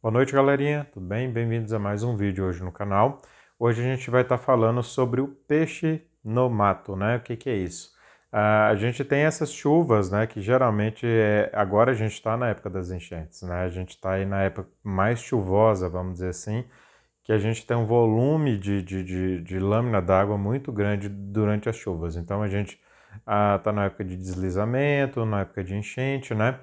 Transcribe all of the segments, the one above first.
Boa noite, galerinha. Tudo bem? Bem-vindos a mais um vídeo hoje no canal. Hoje a gente vai estar tá falando sobre o peixe no mato, né? O que, que é isso? Uh, a gente tem essas chuvas, né? Que geralmente é... agora a gente está na época das enchentes, né? A gente está aí na época mais chuvosa, vamos dizer assim, que a gente tem um volume de, de, de, de lâmina d'água muito grande durante as chuvas. Então a gente está ah, uh, na época de deslizamento, na época de enchente, né?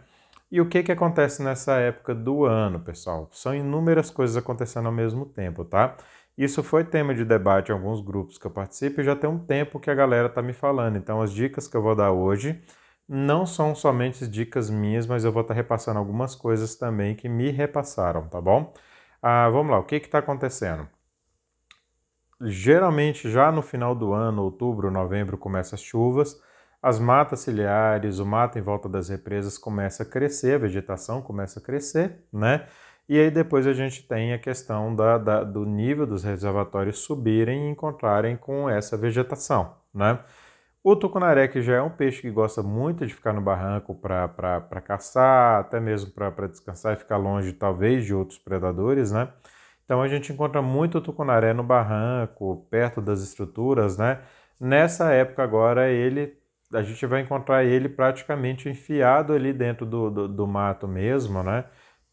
E o que, que acontece nessa época do ano, pessoal? São inúmeras coisas acontecendo ao mesmo tempo, tá? Isso foi tema de debate em alguns grupos que eu participo e já tem um tempo que a galera tá me falando. Então, as dicas que eu vou dar hoje não são somente dicas minhas, mas eu vou estar tá repassando algumas coisas também que me repassaram, tá bom? Ah, vamos lá, o que está acontecendo? Geralmente, já no final do ano, outubro, novembro, começa as chuvas as matas ciliares, o mato em volta das represas começa a crescer, a vegetação começa a crescer, né? E aí depois a gente tem a questão da, da, do nível dos reservatórios subirem e encontrarem com essa vegetação, né? O tucunaré, que já é um peixe que gosta muito de ficar no barranco para caçar, até mesmo para descansar e ficar longe, talvez, de outros predadores, né? Então a gente encontra muito tucunaré no barranco, perto das estruturas, né? Nessa época agora ele a gente vai encontrar ele praticamente enfiado ali dentro do, do, do mato mesmo, né?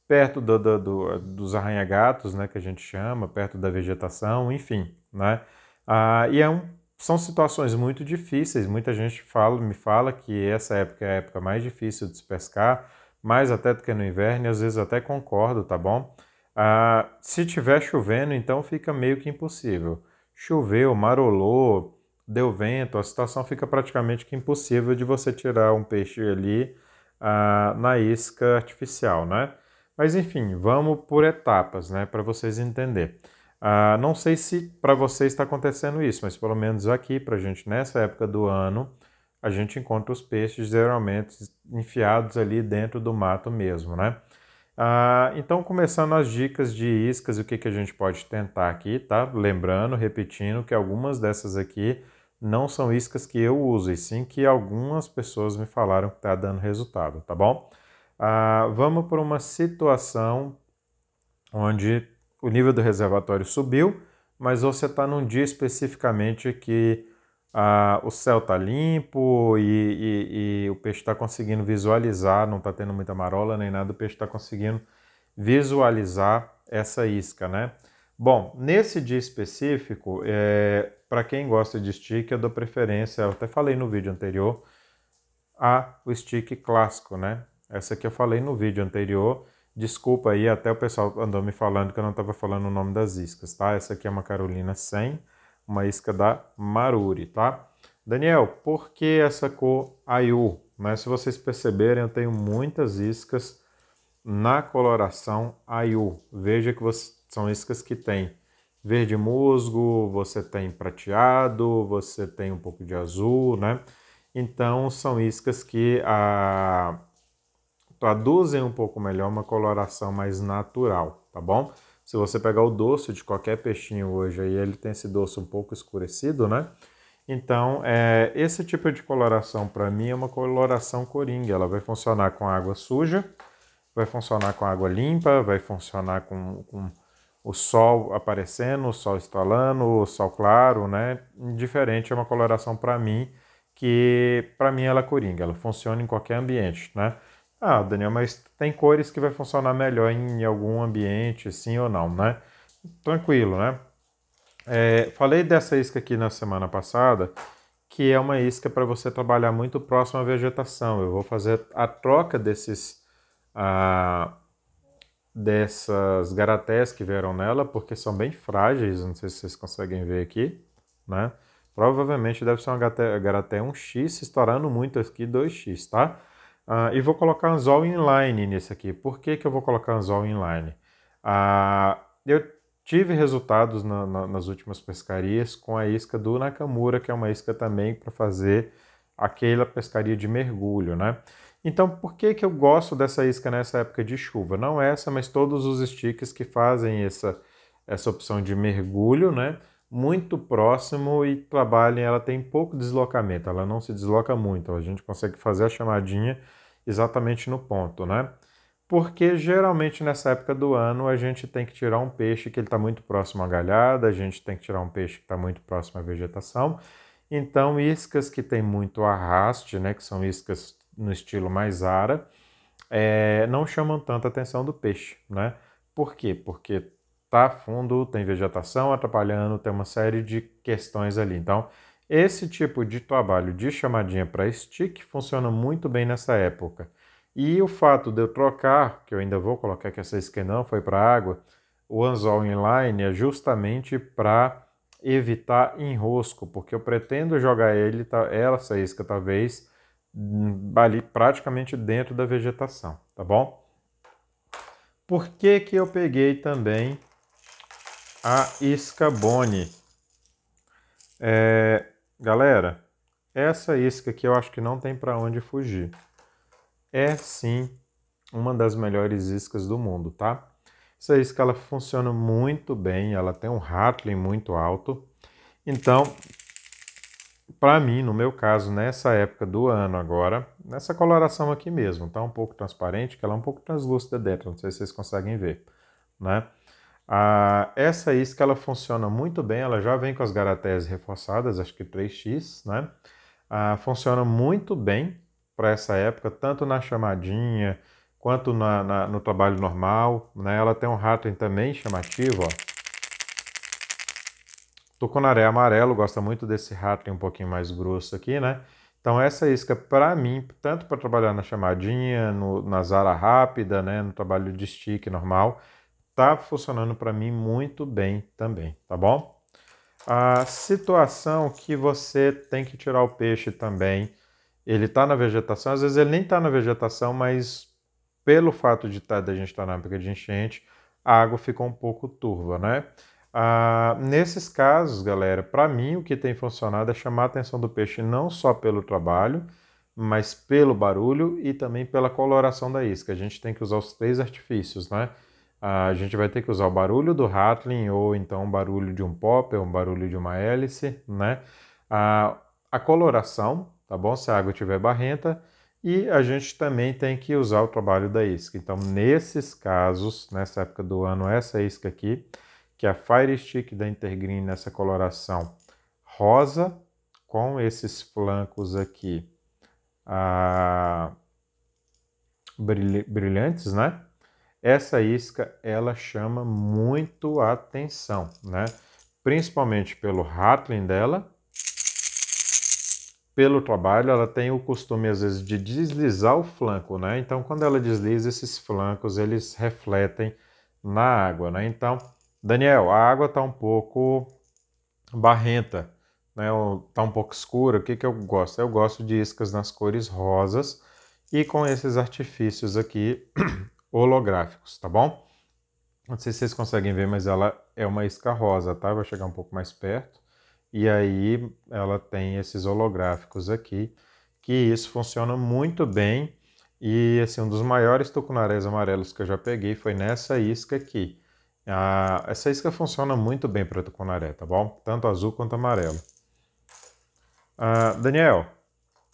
Perto do, do, do, dos arranha-gatos, né, que a gente chama, perto da vegetação, enfim, né? Ah, e é um, são situações muito difíceis. Muita gente fala, me fala que essa época é a época mais difícil de se pescar, mais até do que no inverno, e às vezes até concordo, tá bom? Ah, se tiver chovendo, então fica meio que impossível. Choveu, marolou, deu vento, a situação fica praticamente que impossível de você tirar um peixe ali ah, na isca artificial, né? Mas enfim, vamos por etapas, né, para vocês entenderem. Ah, não sei se para vocês está acontecendo isso, mas pelo menos aqui, para a gente nessa época do ano, a gente encontra os peixes geralmente enfiados ali dentro do mato mesmo, né? Ah, então, começando as dicas de iscas, o que, que a gente pode tentar aqui, tá? Lembrando, repetindo que algumas dessas aqui não são iscas que eu uso, e sim que algumas pessoas me falaram que está dando resultado, tá bom? Ah, vamos para uma situação onde o nível do reservatório subiu, mas você está num dia especificamente que ah, o céu está limpo e, e, e, o peixe está conseguindo visualizar, não está tendo muita marola nem nada, o peixe está conseguindo visualizar essa isca, né? Bom, nesse dia específico, é, para quem gosta de stick, eu dou preferência, eu até falei no vídeo anterior, a o stick clássico, né? Essa que eu falei no vídeo anterior. Desculpa aí, até o pessoal andou me falando que eu não estava falando o nome das iscas, tá? Essa aqui é uma Carolina 100, uma isca da Maruri, tá? Daniel, por que essa cor Ayu? Né? Se vocês perceberem, eu tenho muitas iscas na coloração Ayu. Veja que você, são iscas que têm verde musgo, você tem prateado, você tem um pouco de azul, né? Então são iscas que ah, traduzem um pouco melhor uma coloração mais natural, tá bom? Se você pegar o doce de qualquer peixinho hoje, aí ele tem esse doce um pouco escurecido, né? Então, é, esse tipo de coloração para mim é uma coloração coringa. Ela vai funcionar com água suja, vai funcionar com água limpa, vai funcionar com, com o sol aparecendo, o sol estalando, o sol claro, né? Diferente é uma coloração para mim que para mim ela é coringa, ela funciona em qualquer ambiente, né? Ah, Daniel, mas tem cores que vai funcionar melhor em algum ambiente, sim ou não, né? Tranquilo, né? É, falei dessa isca aqui na semana passada, que é uma isca para você trabalhar muito próximo à vegetação. Eu vou fazer a troca desses ah, dessas garatés que vieram nela, porque são bem frágeis, não sei se vocês conseguem ver aqui, né? Provavelmente deve ser uma garaté 1x, estourando muito aqui 2x, tá? Ah, e vou colocar anzol inline nesse aqui. Por que, que eu vou colocar anzol inline? Ah, eu tive resultados na, na, nas últimas pescarias com a isca do Nakamura, que é uma isca também para fazer aquela pescaria de mergulho, né? Então, por que, que eu gosto dessa isca nessa época de chuva? Não essa, mas todos os sticks que fazem essa, essa opção de mergulho, né? Muito próximo e trabalhem, ela tem pouco deslocamento, ela não se desloca muito. A gente consegue fazer a chamadinha exatamente no ponto, né? Porque geralmente nessa época do ano a gente tem que tirar um peixe que ele está muito próximo à galhada, a gente tem que tirar um peixe que está muito próximo à vegetação. Então, iscas que tem muito arraste, né? Que são iscas no estilo mais ara, é, não chamam tanta atenção do peixe, né? Por quê? Porque tá fundo, tem vegetação atrapalhando, tem uma série de questões ali. Então, esse tipo de trabalho de chamadinha para stick funciona muito bem nessa época. E o fato de eu trocar, que eu ainda vou colocar que essa isca não foi para água, o anzol inline é justamente para evitar enrosco, porque eu pretendo jogar ele, tá, essa isca talvez, ali praticamente dentro da vegetação, tá bom? Por que, que eu peguei também a isca Boni? É, galera, essa isca aqui eu acho que não tem para onde fugir. É sim uma das melhores iscas do mundo, tá? Essa isca ela funciona muito bem, ela tem um rattling muito alto. Então, para mim, no meu caso, nessa época do ano agora, nessa coloração aqui mesmo, tá um pouco transparente, que ela é um pouco translúcida dentro, não sei se vocês conseguem ver, né? Ah, essa isca, ela funciona muito bem, ela já vem com as garatéias reforçadas, acho que 3x, né? Ah, funciona muito bem para essa época, tanto na chamadinha quanto na, na, no trabalho normal, né? Ela tem um rating também chamativo, ó Tucunaré amarelo, gosta muito desse rato um pouquinho mais grosso aqui, né? Então essa isca, para mim, tanto para trabalhar na chamadinha, no, na zara rápida, né, no trabalho de stick normal, tá funcionando para mim muito bem também, tá bom? A situação que você tem que tirar o peixe também, ele tá na vegetação, às vezes ele nem tá na vegetação, mas pelo fato de tá, gente estar tá na época de enchente, a água fica um pouco turva, né? Ah, nesses casos, galera, para mim o que tem funcionado é chamar a atenção do peixe não só pelo trabalho, mas pelo barulho e também pela coloração da isca. A gente tem que usar os três artifícios, né? Ah, a gente vai ter que usar o barulho do rattling ou então o barulho de um popper, um barulho de uma hélice, né? Ah, a coloração, tá bom? Se a água estiver barrenta. E a gente também tem que usar o trabalho da isca. Então, nesses casos, nessa época do ano, essa isca aqui, que a Fire Stick da Intergreen nessa coloração rosa, com esses flancos aqui ah, brilhantes, né? Essa isca, ela chama muito a atenção, né? Principalmente pelo rattling dela, pelo trabalho, ela tem o costume às vezes de deslizar o flanco, né? Então, quando ela desliza, esses flancos eles refletem na água, né? Então, Daniel, a água está um pouco barrenta, né? Está um pouco escura. O que, que eu gosto? Eu gosto de iscas nas cores rosas e com esses artifícios aqui holográficos, tá bom? Não sei se vocês conseguem ver, mas ela é uma isca rosa, tá? Eu vou chegar um pouco mais perto. E aí ela tem esses holográficos aqui, que isso funciona muito bem. E assim, um dos maiores tucunarés amarelos que eu já peguei foi nessa isca aqui. Ah, essa isca funciona muito bem para tucunaré, tá bom? Tanto azul quanto amarelo. Ah, Daniel,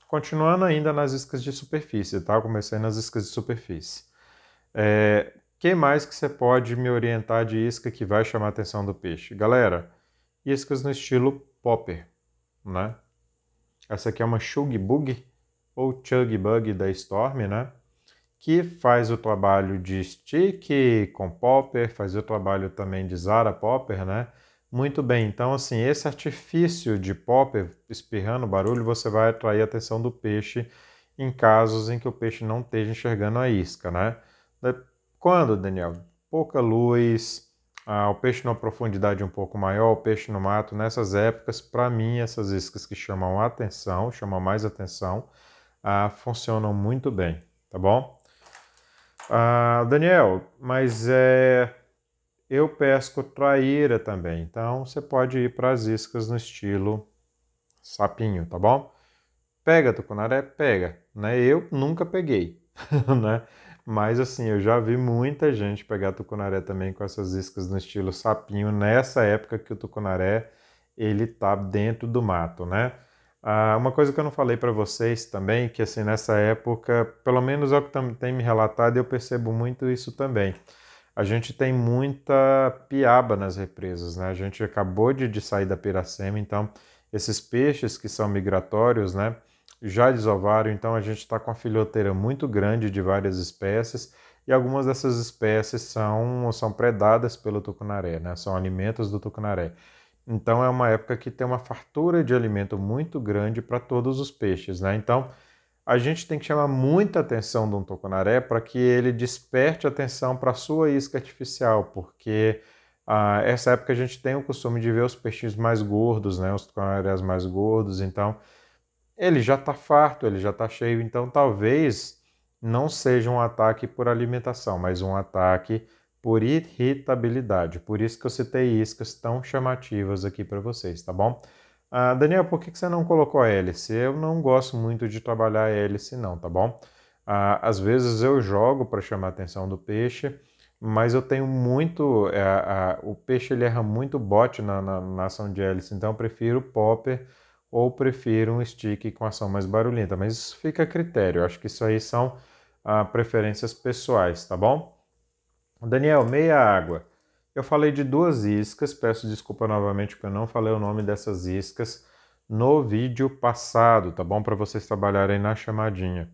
continuando ainda nas iscas de superfície, tá? Eu comecei nas iscas de superfície. É, que mais que você pode me orientar de isca que vai chamar a atenção do peixe? Galera, iscas no estilo popper, né? Essa aqui é uma Shug Bug ou Chug Bug da Storm, né? que faz o trabalho de Stick com Popper, faz o trabalho também de Zara Popper, né? Muito bem, então assim, esse artifício de Popper espirrando barulho, você vai atrair a atenção do peixe em casos em que o peixe não esteja enxergando a isca, né? Quando, Daniel? Pouca luz, ah, o peixe numa profundidade um pouco maior, o peixe no mato, nessas épocas, para mim, essas iscas que chamam atenção, chamam mais atenção, ah, funcionam muito bem, tá bom? Ah, Daniel, mas é, eu pesco traíra também, então você pode ir para as iscas no estilo sapinho, tá bom? Pega tucunaré? Pega, né? Eu nunca peguei, né? Mas assim, eu já vi muita gente pegar tucunaré também com essas iscas no estilo sapinho nessa época que o tucunaré ele tá dentro do mato, né? Ah, uma coisa que eu não falei para vocês também, que assim nessa época, pelo menos é o que tem me relatado, eu percebo muito isso também. A gente tem muita piaba nas represas, né? A gente acabou de, de sair da Piracema, então esses peixes que são migratórios, né? Já desovaram, então a gente está com a filhoteira muito grande de várias espécies e algumas dessas espécies são, são predadas pelo tucunaré, né? São alimentos do tucunaré. Então é uma época que tem uma fartura de alimento muito grande para todos os peixes, né? Então a gente tem que chamar muita atenção de um toconaré para que ele desperte atenção para a sua isca artificial, porque ah, essa época a gente tem o costume de ver os peixes mais gordos, né? Os toconarés mais gordos, então ele já está farto, ele já está cheio, então talvez não seja um ataque por alimentação, mas um ataque por irritabilidade. Por isso que eu citei iscas tão chamativas aqui para vocês, tá bom? Ah, Daniel, por que, que você não colocou hélice? Eu não gosto muito de trabalhar hélice, não, tá bom? Ah, às vezes eu jogo para chamar a atenção do peixe, mas eu tenho muito. É, a, o peixe ele erra muito bote na, na, na ação de hélice, então eu prefiro popper ou prefiro um stick com ação mais barulhenta. Mas isso fica a critério, eu acho que isso aí são ah, preferências pessoais, tá bom? Daniel, meia água. Eu falei de duas iscas, peço desculpa novamente porque eu não falei o nome dessas iscas no vídeo passado, tá bom? Para vocês trabalharem na chamadinha.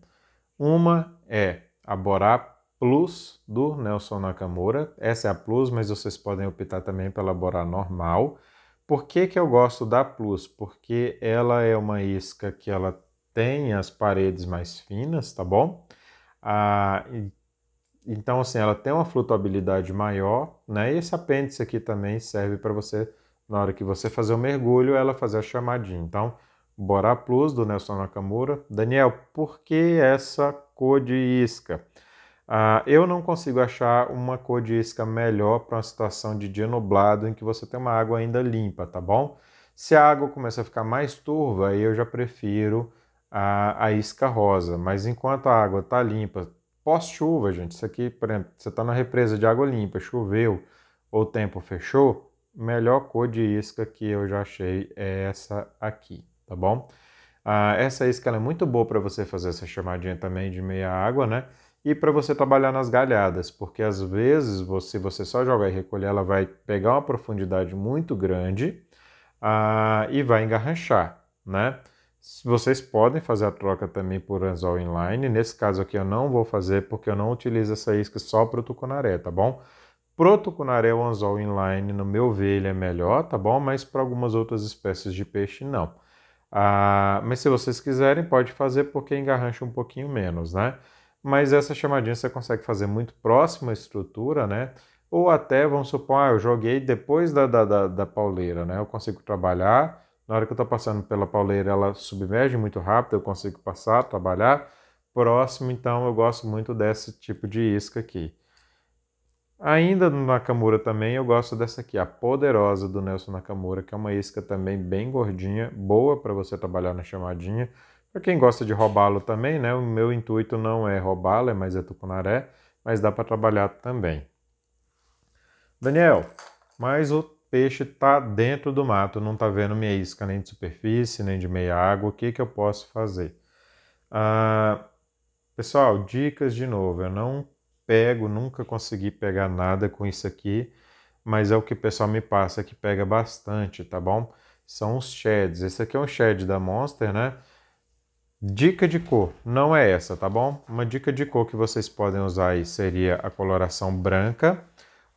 Uma é a Borá Plus do Nelson Nakamura. Essa é a Plus, mas vocês podem optar também pela Borá normal. Por que, que eu gosto da Plus? Porque ela é uma isca que ela tem as paredes mais finas, tá bom? Ah, e então, assim, ela tem uma flutuabilidade maior, né? E esse apêndice aqui também serve para você, na hora que você fazer o mergulho, ela fazer a chamadinha. Então, Borá Plus, do Nelson Nakamura. Daniel, por que essa cor de isca? Ah, eu não consigo achar uma cor de isca melhor para uma situação de dia nublado em que você tem uma água ainda limpa, tá bom? Se a água começa a ficar mais turva, aí eu já prefiro a, a isca rosa. Mas enquanto a água está limpa, pós-chuva, gente. Isso aqui, por exemplo, você está na represa de água limpa, choveu ou o tempo fechou, melhor cor de isca que eu já achei é essa aqui, tá bom? Ah, essa isca é muito boa para você fazer essa chamadinha também de meia água, né? E para você trabalhar nas galhadas, porque às vezes, você, você só jogar e recolher, ela vai pegar uma profundidade muito grande ah, e vai engarranchar, né? Vocês podem fazer a troca também por anzol inline. Nesse caso aqui eu não vou fazer porque eu não utilizo essa isca só para o tucunaré, tá bom? para o tucunaré o anzol inline, no meu ver, ele é melhor, tá bom? Mas para algumas outras espécies de peixe, não. Ah, mas se vocês quiserem, pode fazer porque engarrancha um pouquinho menos, né? Mas essa chamadinha você consegue fazer muito próximo à estrutura, né? Ou até, vamos supor, ah, eu joguei depois da, da, da, da pauleira, né? Eu consigo trabalhar na hora que eu estou passando pela pauleira, ela submerge muito rápido, eu consigo passar, trabalhar. Próximo, então, eu gosto muito desse tipo de isca aqui. Ainda no Nakamura também, eu gosto dessa aqui, a Poderosa do Nelson Nakamura, que é uma isca também bem gordinha, boa para você trabalhar na chamadinha. Para quem gosta de roubá-lo também, né? O meu intuito não é roubá-lo, é mais é tucunaré, mas dá para trabalhar também. Daniel, mais o peixe está dentro do mato, não está vendo minha isca nem de superfície, nem de meia água, o que, que eu posso fazer? Ah, pessoal, dicas de novo, eu não pego, nunca consegui pegar nada com isso aqui, mas é o que o pessoal me passa que pega bastante, tá bom? São os sheds, esse aqui é um shed da Monster, né? Dica de cor, não é essa, tá bom? Uma dica de cor que vocês podem usar aí seria a coloração branca,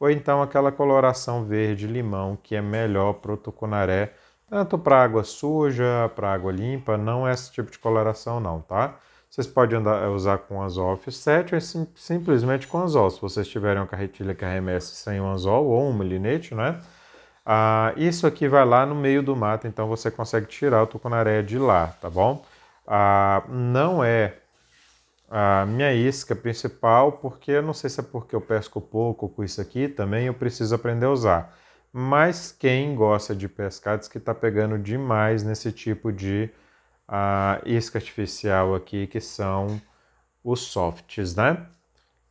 ou então aquela coloração verde-limão que é melhor para o tucunaré, tanto para água suja, para água limpa, não é esse tipo de coloração não, tá? Vocês podem andar, eh, usar com anzol offset ou é sim, simplesmente com anzol, se vocês tiverem uma carretilha que arremesse sem um anzol ou um linete, né? Ah, isso aqui vai lá no meio do mato, então você consegue tirar o tucunaré de lá, tá bom? Ah, não é a minha isca principal, porque eu não sei se é porque eu pesco pouco com isso aqui, também eu preciso aprender a usar. Mas quem gosta de pescar diz que está pegando demais nesse tipo de uh, isca artificial aqui, que são os softs, né?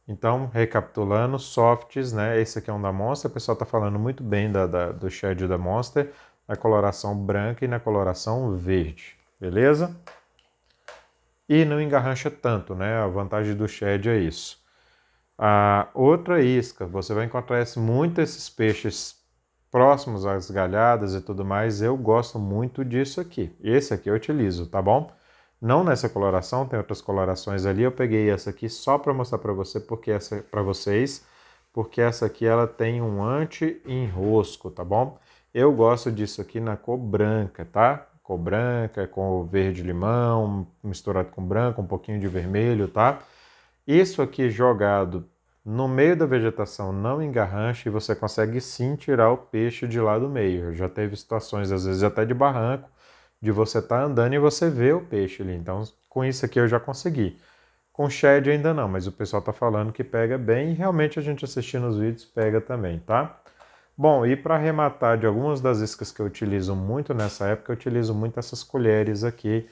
Então, recapitulando, softs, né? Esse aqui é um da Monster, o pessoal está falando muito bem da, da, do shade da Monster, na coloração branca e na coloração verde, beleza? e não engarrancha tanto, né? A vantagem do shed é isso. A outra isca, você vai encontrar esse, muito esses peixes próximos às galhadas e tudo mais. Eu gosto muito disso aqui. Esse aqui eu utilizo, tá bom? Não nessa coloração, tem outras colorações ali. Eu peguei essa aqui só para mostrar para você, porque essa para vocês, porque essa aqui ela tem um anti-enrosco, tá bom? Eu gosto disso aqui na cor branca, tá? cor branca, é com verde-limão, misturado com branco, um pouquinho de vermelho, tá? Isso aqui jogado no meio da vegetação não engarrancha e você consegue sim tirar o peixe de lá do meio. Já teve situações, às vezes até de barranco, de você estar tá andando e você vê o peixe ali. Então, com isso aqui eu já consegui. Com shed ainda não, mas o pessoal está falando que pega bem e realmente a gente assistindo os vídeos pega também, tá? Bom, e para arrematar de algumas das iscas que eu utilizo muito nessa época, eu utilizo muito essas colheres aqui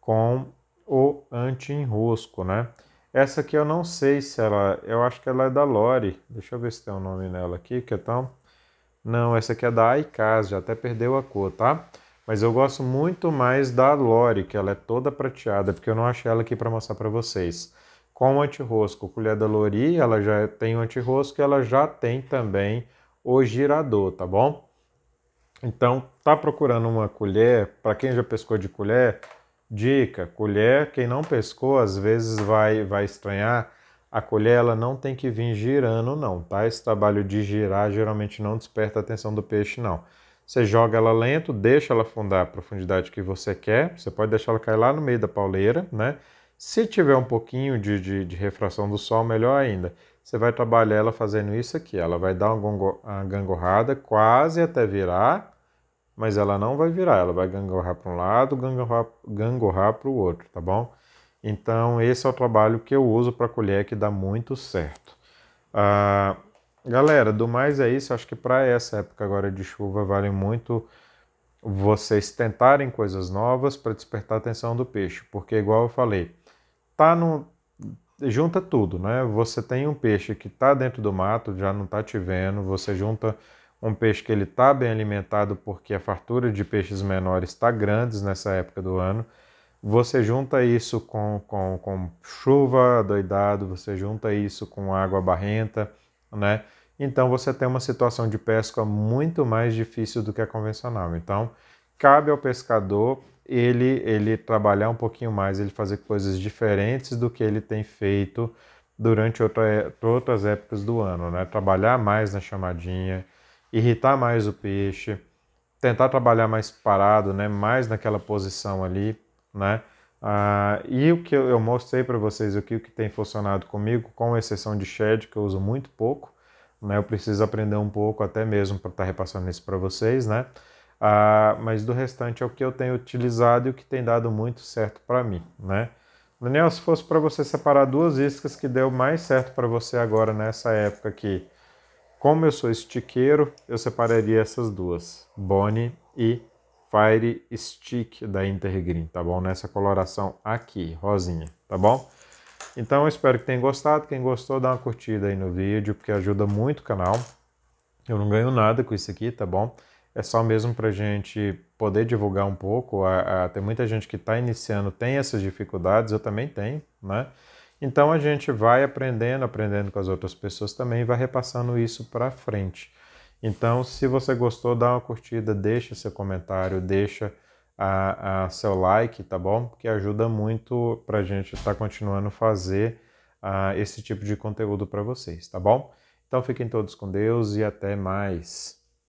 com o anti-enrosco, né? Essa aqui eu não sei se ela... Eu acho que ela é da Lore. Deixa eu ver se tem um nome nela aqui, que é tão... Não, essa aqui é da Aikaz, já até perdeu a cor, tá? Mas eu gosto muito mais da Lore, que ela é toda prateada, porque eu não achei ela aqui para mostrar para vocês. Com o anti-rosco, colher da Lori, ela já tem o anti-rosco e ela já tem também o girador, tá bom? Então, tá procurando uma colher, para quem já pescou de colher, dica, colher, quem não pescou às vezes vai vai estranhar, a colher ela não tem que vir girando não, tá? Esse trabalho de girar geralmente não desperta a atenção do peixe não. Você joga ela lento, deixa ela afundar a profundidade que você quer, você pode deixar ela cair lá no meio da pauleira, né? Se tiver um pouquinho de, de, de refração do sol, melhor ainda. Você vai trabalhar ela fazendo isso aqui. Ela vai dar uma gangorrada quase até virar, mas ela não vai virar. Ela vai gangorrar para um lado, gangorrar, gangorrar para o outro, tá bom? Então, esse é o trabalho que eu uso para colher que dá muito certo. Ah, galera, do mais é isso. Acho que para essa época agora de chuva vale muito vocês tentarem coisas novas para despertar a atenção do peixe, porque igual eu falei, tá no junta tudo, né? Você tem um peixe que está dentro do mato, já não está te vendo, você junta um peixe que ele está bem alimentado porque a fartura de peixes menores está grande nessa época do ano. Você junta isso com, com, com chuva doidado, você junta isso com água barrenta, né? Então você tem uma situação de pesca muito mais difícil do que a convencional. Então cabe ao pescador ele, ele trabalhar um pouquinho mais, ele fazer coisas diferentes do que ele tem feito durante outra, é, outras épocas do ano, né? Trabalhar mais na chamadinha, irritar mais o peixe, tentar trabalhar mais parado, né? Mais naquela posição ali, né? Ah, e o que eu mostrei para vocês aqui, o que tem funcionado comigo, com exceção de shed, que eu uso muito pouco, né? Eu preciso aprender um pouco até mesmo para estar tá repassando isso para vocês, né? Ah, mas do restante é o que eu tenho utilizado e o que tem dado muito certo para mim, né? Daniel, se fosse para você separar duas iscas que deu mais certo para você agora nessa época aqui, como eu sou estiqueiro, eu separaria essas duas, Bonnie e Fire Stick da Intergreen, tá bom? Nessa coloração aqui, rosinha, tá bom? Então, eu espero que tenham gostado. Quem gostou, dá uma curtida aí no vídeo, porque ajuda muito o canal. Eu não ganho nada com isso aqui, tá bom? é só mesmo para a gente poder divulgar um pouco. A, a tem muita gente que está iniciando, tem essas dificuldades, eu também tenho, né? Então a gente vai aprendendo, aprendendo com as outras pessoas também e vai repassando isso para frente. Então, se você gostou, dá uma curtida, deixa seu comentário, deixa a, a seu like, tá bom? Porque ajuda muito para a gente estar tá continuando fazer uh, esse tipo de conteúdo para vocês, tá bom? Então fiquem todos com Deus e até mais.